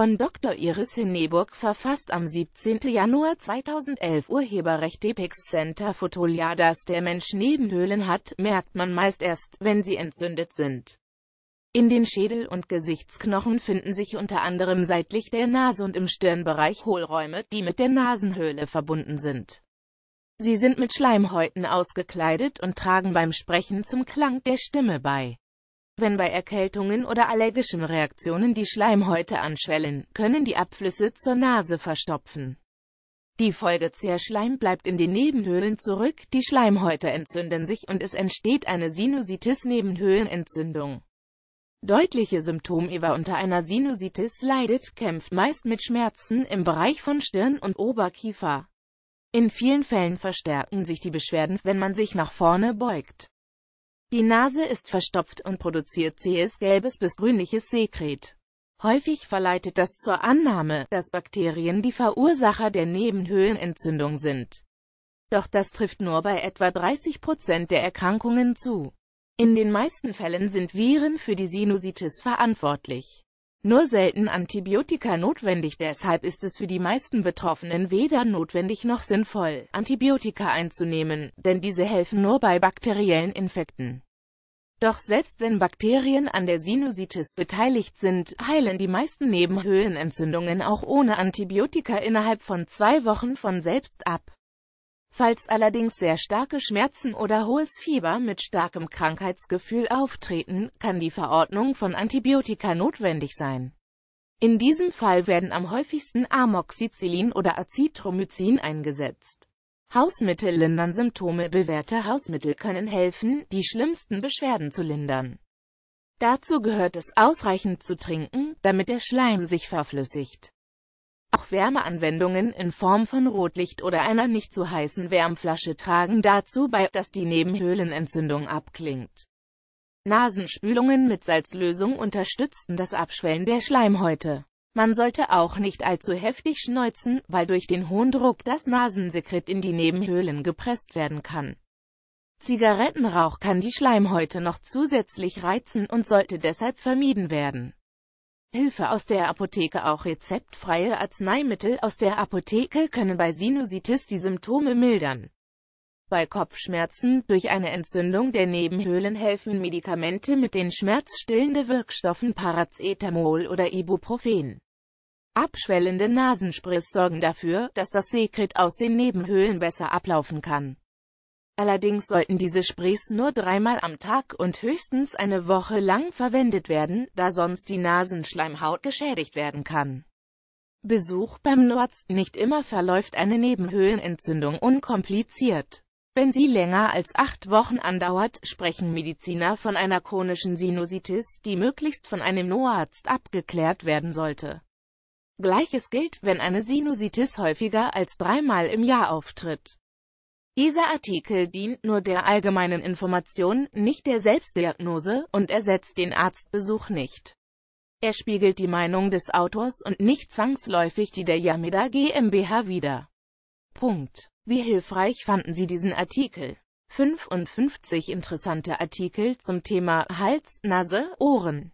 von Dr. Iris Hinneburg verfasst am 17. Januar 2011 Urheberrecht Epics Center Fotolia Dass der Mensch Nebenhöhlen hat, merkt man meist erst, wenn sie entzündet sind. In den Schädel- und Gesichtsknochen finden sich unter anderem seitlich der Nase und im Stirnbereich Hohlräume, die mit der Nasenhöhle verbunden sind. Sie sind mit Schleimhäuten ausgekleidet und tragen beim Sprechen zum Klang der Stimme bei. Wenn bei Erkältungen oder allergischen Reaktionen die Schleimhäute anschwellen, können die Abflüsse zur Nase verstopfen. Die Folge Zerschleim bleibt in den Nebenhöhlen zurück, die Schleimhäute entzünden sich und es entsteht eine Sinusitis-Nebenhöhlenentzündung. Deutliche Symptome Wer unter einer Sinusitis leidet, kämpft meist mit Schmerzen im Bereich von Stirn und Oberkiefer. In vielen Fällen verstärken sich die Beschwerden, wenn man sich nach vorne beugt. Die Nase ist verstopft und produziert zähes gelbes bis grünliches Sekret. Häufig verleitet das zur Annahme, dass Bakterien die Verursacher der Nebenhöhlenentzündung sind. Doch das trifft nur bei etwa 30 Prozent der Erkrankungen zu. In den meisten Fällen sind Viren für die Sinusitis verantwortlich nur selten Antibiotika notwendig, deshalb ist es für die meisten Betroffenen weder notwendig noch sinnvoll, Antibiotika einzunehmen, denn diese helfen nur bei bakteriellen Infekten. Doch selbst wenn Bakterien an der Sinusitis beteiligt sind, heilen die meisten Nebenhöhlenentzündungen auch ohne Antibiotika innerhalb von zwei Wochen von selbst ab. Falls allerdings sehr starke Schmerzen oder hohes Fieber mit starkem Krankheitsgefühl auftreten, kann die Verordnung von Antibiotika notwendig sein. In diesem Fall werden am häufigsten Amoxicillin oder Azithromycin eingesetzt. Hausmittel lindern Symptome Bewährte Hausmittel können helfen, die schlimmsten Beschwerden zu lindern. Dazu gehört es ausreichend zu trinken, damit der Schleim sich verflüssigt. Auch Wärmeanwendungen in Form von Rotlicht oder einer nicht zu heißen Wärmflasche tragen dazu bei, dass die Nebenhöhlenentzündung abklingt. Nasenspülungen mit Salzlösung unterstützten das Abschwellen der Schleimhäute. Man sollte auch nicht allzu heftig schneuzen, weil durch den hohen Druck das Nasensekret in die Nebenhöhlen gepresst werden kann. Zigarettenrauch kann die Schleimhäute noch zusätzlich reizen und sollte deshalb vermieden werden. Hilfe aus der Apotheke Auch rezeptfreie Arzneimittel aus der Apotheke können bei Sinusitis die Symptome mildern. Bei Kopfschmerzen durch eine Entzündung der Nebenhöhlen helfen Medikamente mit den schmerzstillenden Wirkstoffen Paracetamol oder Ibuprofen. Abschwellende Nasensprays sorgen dafür, dass das Sekret aus den Nebenhöhlen besser ablaufen kann. Allerdings sollten diese Sprays nur dreimal am Tag und höchstens eine Woche lang verwendet werden, da sonst die Nasenschleimhaut geschädigt werden kann. Besuch beim Notarzt Nicht immer verläuft eine Nebenhöhlenentzündung unkompliziert. Wenn sie länger als acht Wochen andauert, sprechen Mediziner von einer chronischen Sinusitis, die möglichst von einem Noarzt abgeklärt werden sollte. Gleiches gilt, wenn eine Sinusitis häufiger als dreimal im Jahr auftritt. Dieser Artikel dient nur der allgemeinen Information, nicht der Selbstdiagnose, und ersetzt den Arztbesuch nicht. Er spiegelt die Meinung des Autors und nicht zwangsläufig die der Yameda GmbH wider. Punkt. Wie hilfreich fanden Sie diesen Artikel? 55 interessante Artikel zum Thema Hals, Nase, Ohren.